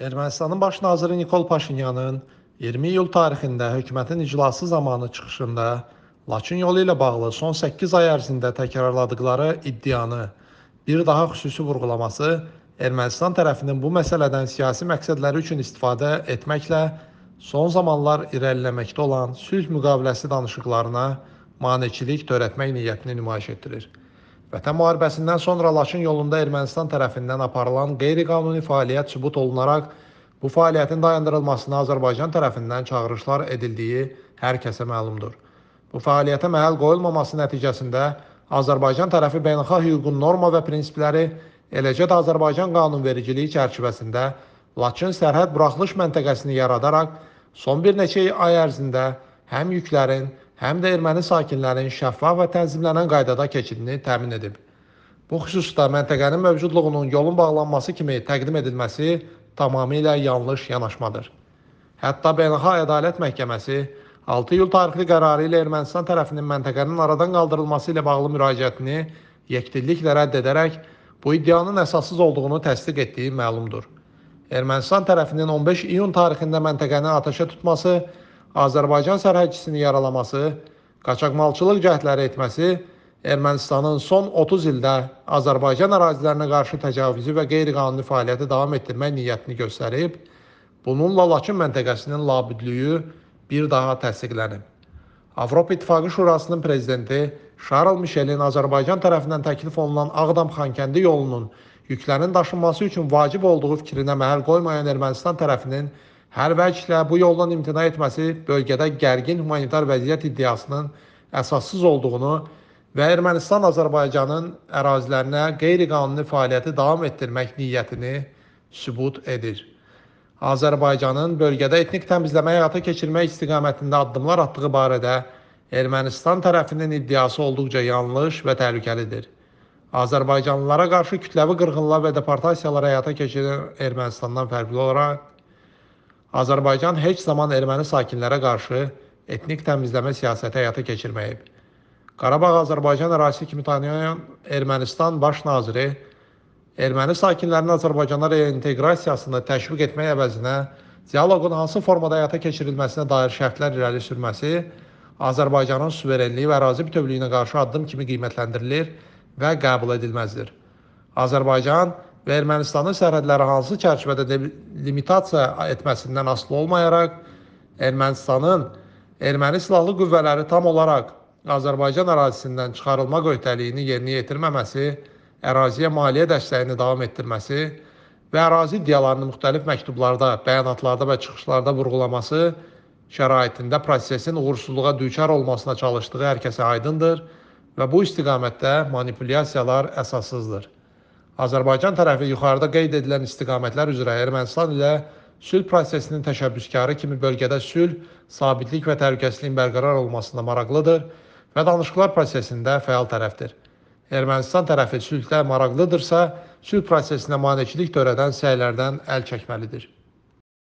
Ermənistanın baş naziri Nikol Paşinyanın 20 iyul tarixində hökumətin iclası zamanı çıxışında Laçın yolu ilə bağlı son 8 ay ərzində təkrarladıqları iddianı bir daha xüsusi vurğulaması Ermənistan tərəfinin bu məsələdən siyasi məqsədləri üçün istifadə etməklə son zamanlar irəliləməkdə olan sülh müqaviləsi danışıqlarına maneçilik törətmək niyyətini nümayiş etdirir. Vətən müharibəsindən sonra Laçın yolunda Ermənistan tərəfindən aparılan qeyri-qanuni fəaliyyət sübut olunaraq bu fəaliyyətin dayandırılmasına Azərbaycan tərəfindən çağırışlar edildiyi hər kəsə məlumdur. Bu fəaliyyətə məhəl qoyulmaması nəticəsində Azərbaycan tərəfi beynəlxalq hüququn norma və prinsipləri, eləcə də Azərbaycan qanunvericiliyi çərçivəsində Laçın sərhəd buraxılış məntəqəsini yaradaraq son bir neçə ay ərzində həm yüklərin, həm də erməni sakinlərinin şəffaf və tənzimlənən qaydada keçidini təmin edib. Bu xüsusda məntəqənin mövcudluğunun yolun bağlanması kimi təqdim edilməsi tamamilə yanlış yanaşmadır. Hətta Beynəlxalq Ədalət Məhkəməsi 6 iyul tarixli qərarı ilə Ermənistan tərəfinin məntəqənin aradan qaldırılması ilə bağlı müraciətini yekdilliklə rədd edərək bu iddianın əsassız olduğunu təsdiq etdiyi məlumdur. Ermənistan tərəfinin 15 iyun tarixində məntəqəni atəşə tutması Azərbaycan sərhədçisini yaralaması, qaçaqmalçılıq cəhdləri etməsi Ermənistanın son 30 ildə Azərbaycan ərazilərinə qarşı təcavüzü və qeyri-qanuni fəaliyyəti davam etdirmək niyyətini göstərib, bununla Laçın məntəqəsinin labüdlüyü bir daha təsdiqlənib. Avropa İttifaqı Şurasının prezidenti Şarl Mişelin Azərbaycan tərəfindən təklif olunan Ağdam-Xankəndi yolunun yüklərin daşınması üçün vacib olduğu fikrinə məhəl qoymayan Ermənistan tərəfinin Hərbəklə bu yoldan imtina etməsi bölgədə gərgin humanitar vəziyyət iddiasının əsassız olduğunu və Ermənistan Azərbaycanın ərazilərinə qeyri-qanuni fəaliyyəti davam etdirmək niyyətini sübut edir. Azərbaycanın bölgədə etnik təmizləmə həyata keçirmək istiqamətində addımlar atdığı barədə Ermənistan tərəfinin iddiası olduqca yanlış və təhlükəlidir. Azərbaycanlılara qarşı kütləvi qırğınlar və deportasiyalar həyata keçirən Ermənistandan fərqli olaraq Azərbaycan heç zaman erməni sakinlərə qarşı etnik təmizləmə siyasəti həyata keçirməyib. Qarabağ Azərbaycan ərazisi kimi tanıyan Ermənistan baş naziri erməni sakinlərinin Azərbaycana reinteqrasiyasını təşviq etmək əvəzinə dialoqun hansı formada həyata keçirilməsinə dair şərtlər irəli sürməsi Azərbaycanın suverenliyi və ərazi bütövlüyünə qarşı addım kimi qiymətləndirilir və qəbul edilməzdir. Azərbaycan və Ermənistanın sərhədləri hansı çərçivədə limitasiya etməsindən asılı olmayaraq Ermənistanın erməni silahlı qüvvələri tam olaraq Azərbaycan ərazisindən çıxarılma öhdəliyini yerinə yetirməməsi, əraziyə maliyyə dəstəyini davam etdirməsi və ərazi iddialarını müxtəlif məktublarda, bəyanatlarda və çıxışlarda vurğulaması şəraitində prosesin uğursuzluğa düçar olmasına çalışdığı hər kəsə aydındır və bu istiqamətdə manipulyasiyalar əsassızdır. Azərbaycan tərəfi yuxarıda qeyd edilən istiqamətlər üzrə Ermənistan ilə sülh prosesinin təşəbbüskarı kimi bölgədə sülh, sabitlik və təhlükəsizliyin bərqərar olmasına maraqlıdır və danışıqlar prosesində fəal tərəfdir. Ermənistan tərəfi sülhdə maraqlıdırsa, sülh prosesinə maneçilik törədən səylərdən əl çəkməlidir.